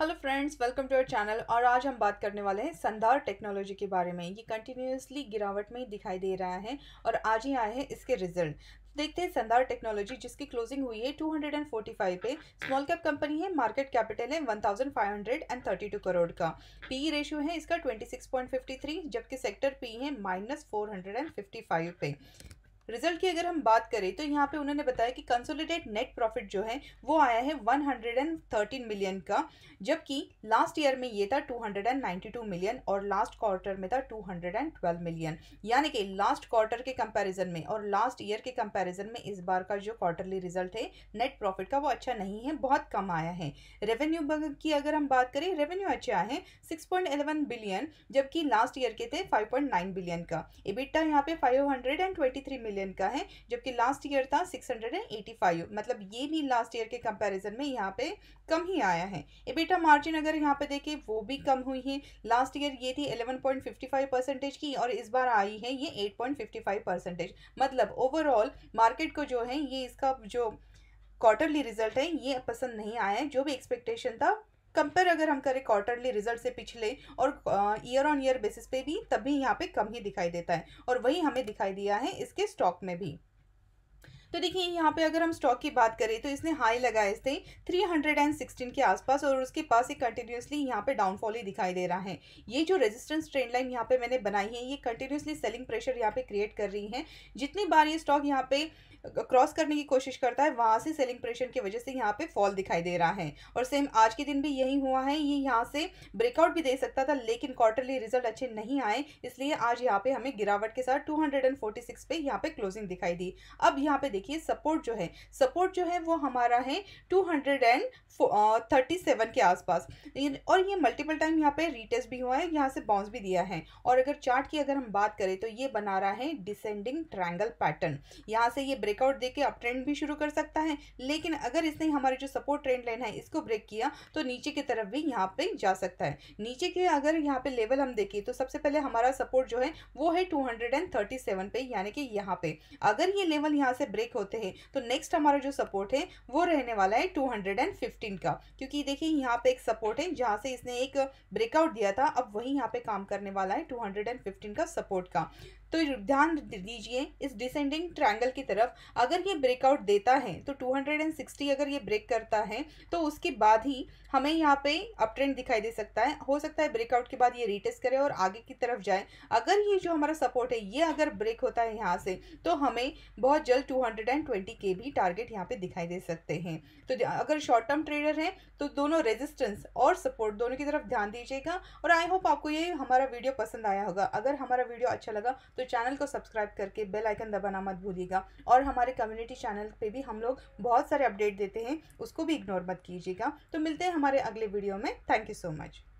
hello friends welcome to our channel और आज हम बात करने वाले हैं संधार टेक्नोलॉजी के बारे में ये कंटिन्यूसली गिरावट में दिखाई दे रहा है और आज ही आए हैं इसके रिजल्ट देखते हैं संधार टेक्नोलॉजी जिसकी क्लोजिंग हुई है 245 पे स्मॉल कैप कंपनी है मार्केट कैपिटल है 1532 करोड़ का पीई रेशियो e है इसका 26.53 जबकि सेक्टर पी है माइनस 455 पे रिजल्ट की अगर हम बात करें तो यहाँ पे उन्होंने बताया कि कंसोलिडेट नेट प्रॉफिट जो है वो आया है 113 मिलियन का जबकि लास्ट ईयर में ये था 292 मिलियन और लास्ट क्वार्टर में था 212 मिलियन यानी कि लास्ट क्वार्टर के कंपैरिजन में और लास्ट ईयर के कंपैरिजन में इस बार का जो क्वार्टरली रिजल्ट है नेट प्रॉफिट का वो अच्छा नहीं है बहुत कम आया है रेवेन्यू की अगर हम बात करें रेवेन्यू अच्छे आए हैं सिक्स बिलियन जबकि लास्ट ईयर के थे फाइव बिलियन का इबिट्टा यहाँ पे फाइव मिलियन मिलियन का है जबकि लास्ट ईयर था six hundred and eighty five मतलब ये भी लास्ट ईयर के कंपैरिजन में यहाँ पे कम ही आया है एबिटा मार्जिन अगर यहाँ पे देखें वो भी कम हुई है लास्ट ईयर ये थी eleven point fifty five percentage की और इस बार आई है ये eight point fifty five percentage मतलब ओवरऑल मार्केट को जो है ये इसका जो क्वार्टरली रिजल्ट है ये पसंद नहीं आया है जो भी एक्सपेक्टेशन था कंपेयर अगर हम करें क्वार्टरली रिजल्ट से पिछले और ईयर ऑन ईयर बेसिस पे भी तभी यहाँ पे कम ही दिखाई देता है और वही हमें दिखाई दिया है इसके स्टॉक में भी तो देखिए यहाँ पे अगर हम स्टॉक की बात करें तो इसने हाई लगाए थे 316 के आसपास और उसके पास ही कंटिन्यूसली यहाँ पे डाउनफॉल ही दिखाई दे रहा है ये जो रेजिस्टेंस ट्रेंड लाइन यहाँ पे मैंने बनाई है ये कंटिन्यूसली सेलिंग प्रेशर यहाँ पे क्रिएट कर रही है जितनी बार ये स्टॉक यहाँ पे क्रॉस करने की कोशिश करता है वहाँ से सेलिंग प्रेशर की वजह से यहाँ पे फॉल दिखाई दे रहा है और सेम आज के दिन भी यही हुआ है ये यहाँ से ब्रेकआउट भी दे सकता था लेकिन क्वार्टरली रिजल्ट अच्छे नहीं आए इसलिए आज यहाँ पे हमें गिरावट के साथ 246 पे यहाँ पे क्लोजिंग दिखाई दी अब यहाँ पे देखिए सपोर्ट जो है सपोर्ट जो है वो हमारा है two hundred and thirty seven के आसपास और ये मल्टीपल टाइम यहाँ पे रीटेस्ट भी हुआ है यहाँ से बाउंस भी दिया है और अगर चार्ट की अगर हम बात करें तो ये बना रहा है डिसेंडिंग ट्रायंगल पैटर्न यहाँ से ये ब्रेकआउट देके अप ट्रेंड भी शुरू कर सकता है लेकिन अगर इसने हमारे जो सपोर्ट ट्रेंड लाइन है इसको ब्रेक किया तो नीचे की तरफ भी यहाँ पे जा सकता है नीचे के अगर यहाँ पे लेवल हम देखें तो सबसे पहले हमारा सपोर्ट जो है वो है टू पे यानी कि यहाँ पे अगर ये लेवल यहाँ से ब्रेक ब्रेक होते हैं तो नेक्स्ट हमारा जो सपोर्ट है वो रहने वाला है टू हंड्रेड एंड फिफ्टीन का क्योंकि देखिए यहाँ पे एक सपोर्ट है जहाँ से इसने एक ब्रेकआउट दिया था अब वही यहाँ पे काम करने वाला है टू हंड्रेड एंड फिफ्टीन का सपोर्ट का तो ध्यान दीजिए इस डिसेंडिंग ट्रायंगल की तरफ अगर ये ब्रेकआउट देता है तो 260 अगर ये ब्रेक करता है तो उसके बाद ही हमें यहाँ पे अप ट्रेंड दिखाई दे सकता है हो सकता है ब्रेकआउट के बाद ये रिटेस्ट करे और आगे की तरफ जाए अगर ये जो हमारा सपोर्ट है ये अगर ब्रेक होता है यहाँ से तो हमें बहुत जल्द टू 120 के भी टारगेट यहाँ पे दिखाई दे सकते हैं तो अगर शॉर्ट टर्म ट्रेडर हैं तो दोनों रेजिस्टेंस और सपोर्ट दोनों की तरफ ध्यान दीजिएगा और आई होप आपको ये हमारा वीडियो पसंद आया होगा अगर हमारा वीडियो अच्छा लगा तो चैनल को सब्सक्राइब करके बेल आइकन दबाना मत भूलिएगा और हमारे कम्युनिटी चैनल पर भी हम लोग बहुत सारे अपडेट देते हैं उसको भी इग्नोर मत कीजिएगा तो मिलते हैं हमारे अगले वीडियो में थैंक यू सो मच